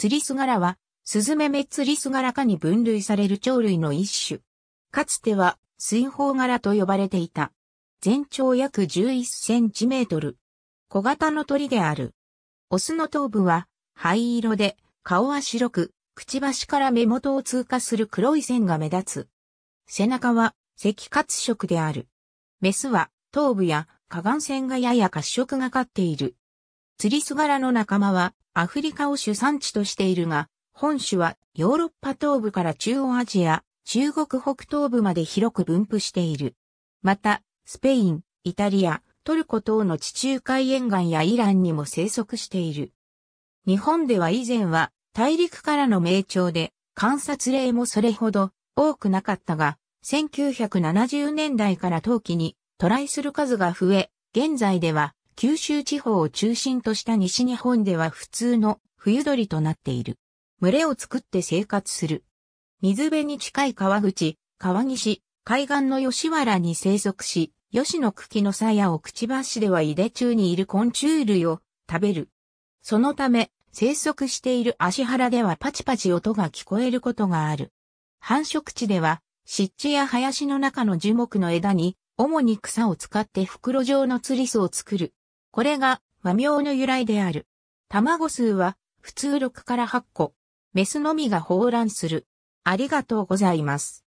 ツリス柄は、スズメメツリス柄か科に分類される鳥類の一種。かつては、水泡柄と呼ばれていた。全長約11センチメートル。小型の鳥である。オスの頭部は灰色で、顔は白く、くちばしから目元を通過する黒い線が目立つ。背中は赤褐色である。メスは頭部や下眼線がやや褐色がかっている。釣りすがらの仲間はアフリカを主産地としているが、本種はヨーロッパ東部から中央アジア、中国北東部まで広く分布している。また、スペイン、イタリア、トルコ等の地中海沿岸やイランにも生息している。日本では以前は大陸からの名鳥で観察例もそれほど多くなかったが、1970年代から冬季にトライする数が増え、現在では九州地方を中心とした西日本では普通の冬鳥となっている。群れを作って生活する。水辺に近い川口、川岸、海岸の吉原に生息し、吉野茎の鞘をくちばしでは井出中にいる昆虫類を食べる。そのため、生息している足原ではパチパチ音が聞こえることがある。繁殖地では、湿地や林の中の樹木の枝に、主に草を使って袋状の釣り巣を作る。これが和名の由来である。卵数は普通6から8個。メスのみが放卵する。ありがとうございます。